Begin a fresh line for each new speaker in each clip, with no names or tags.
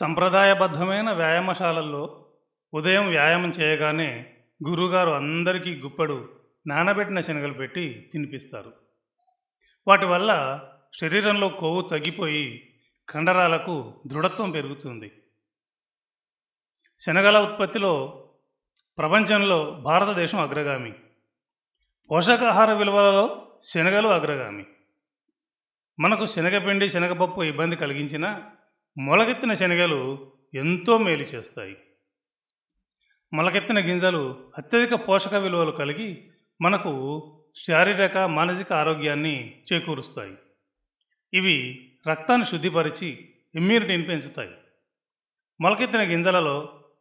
సంప్రదాయబద్ధమైన వ్యాయామశాలల్లో ఉదయం వ్యాయామం చేయగానే గురుగారు అందరికీ గుప్పడు నానబెట్టిన శనగలు పెట్టి తినిపిస్తారు వాటి వల్ల శరీరంలో కొవ్వు తగ్గిపోయి కండరాలకు దృఢత్వం పెరుగుతుంది శనగల ఉత్పత్తిలో ప్రపంచంలో భారతదేశం అగ్రగామి పోషకాహార విలువలలో శనగలు అగ్రగామి మనకు శనగపిండి శనగపప్పు ఇబ్బంది కలిగించినా మొలకెత్తిన శనగలు ఎంతో మేలు చేస్తాయి మొలకెత్తిన గింజలు అత్యధిక పోషక విలువలు కలిగి మనకు శారీరక మానసిక ఆరోగ్యాన్ని చేకూరుస్తాయి ఇవి రక్తాన్ని శుద్ధిపరిచి ఇమ్యూనిటీని పెంచుతాయి మొలకెత్తిన గింజలలో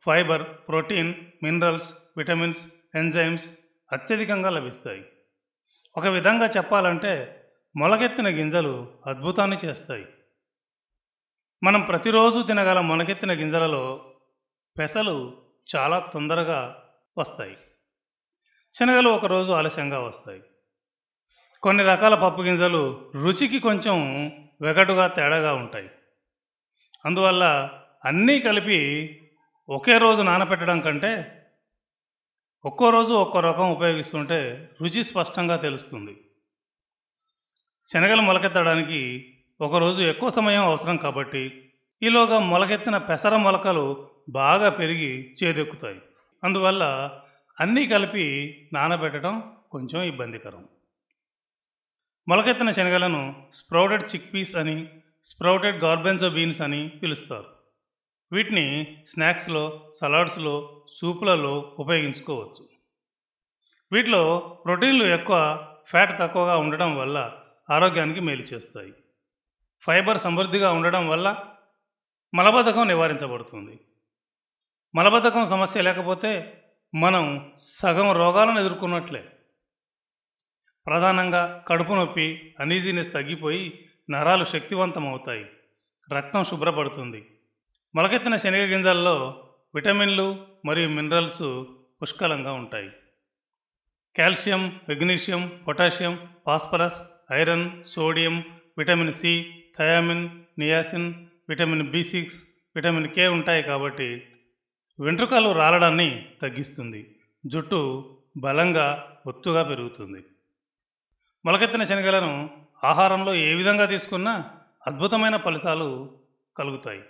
fibre protein minerals vitamins enzymes అత్యధికంగా లభిస్తాయి ఒక విధంగా చెప్పాలంటే మొలకెత్తిన గింజలు అద్భుతాన్ని చేస్తాయి మనం ప్రతిరోజు తినగల మొనగెత్తిన గింజలలో పెసలు చాలా తొందరగా వస్తాయి శనగలు ఒకరోజు ఆలస్యంగా వస్తాయి కొన్ని రకాల పప్పు గింజలు రుచికి కొంచెం వెగటుగా తేడాగా ఉంటాయి అందువల్ల అన్నీ కలిపి ఒకే రోజు నానపెట్టడం కంటే ఒక్కో రోజు ఒక్కో రకం ఉపయోగిస్తుంటే రుచి స్పష్టంగా తెలుస్తుంది శనగలు మొలకెత్తడానికి ఒకరోజు ఎక్కువ సమయం అవసరం కాబట్టి ఈలోగా మొలకెత్తిన పెసర మొలకలు బాగా పెరిగి చేదెక్కుతాయి అందువల్ల అన్నీ కలిపి నానబెట్టడం కొంచెం ఇబ్బందికరం మొలకెత్తిన శనగలను స్ప్రౌటెడ్ పీస్ అని స్ప్రౌటెడ్ గార్బెన్జో బీన్స్ అని పిలుస్తారు వీటిని స్నాక్స్లో సలాడ్స్లో సూపులలో ఉపయోగించుకోవచ్చు వీటిలో ప్రోటీన్లు ఎక్కువ ఫ్యాట్ తక్కువగా ఉండడం వల్ల ఆరోగ్యానికి మేలు చేస్తాయి ఫైబర్ సమృద్ధిగా ఉండడం వల్ల మలబద్ధకం నివారించబడుతుంది మలబద్ధకం సమస్య లేకపోతే మనం సగం రోగాలను ఎదుర్కొన్నట్లే ప్రధానంగా కడుపు నొప్పి అనీజీనెస్ తగ్గిపోయి నరాలు శక్తివంతం అవుతాయి రక్తం శుభ్రపడుతుంది మొలకెత్తిన శనగ గింజల్లో విటమిన్లు మరియు మినరల్స్ పుష్కలంగా ఉంటాయి calcium magnesium potassium phosphorus iron sodium vitamin C thiamine niacin vitamin B six vitamin K ఉంటాయి కాబట్టి వెంట్రుకలు రాలడాన్ని తగ్గిస్తుంది జుట్టు బలంగా ఒత్తుగా పెరుగుతుంది మొలకెత్తిన శనగలను ఆహారంలో ఏ విధంగా తీసుకున్నా అద్భుతమైన ఫలితాలు కలుగుతాయి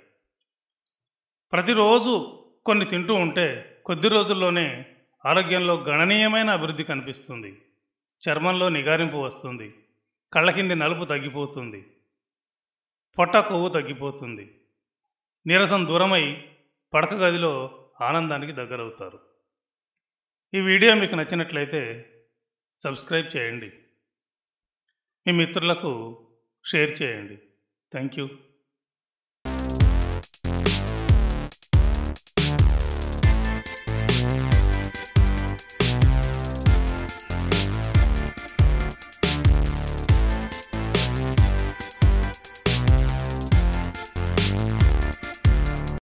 ప్రతిరోజు కొన్ని తింటూ ఉంటే కొద్ది రోజుల్లోనే ఆరోగ్యంలో గణనీయమైన అభివృద్ధి కనిపిస్తుంది చర్మంలో నిగారింపు వస్తుంది కళ్ళ కింది నలుపు తగ్గిపోతుంది పొట్ట కొవ్వు తగ్గిపోతుంది నీరసం దూరమై పడక గదిలో ఆనందానికి దగ్గరవుతారు ఈ వీడియో మీకు నచ్చినట్లయితే సబ్స్క్రైబ్ చేయండి మీ మిత్రులకు షేర్ చేయండి థ్యాంక్ యూ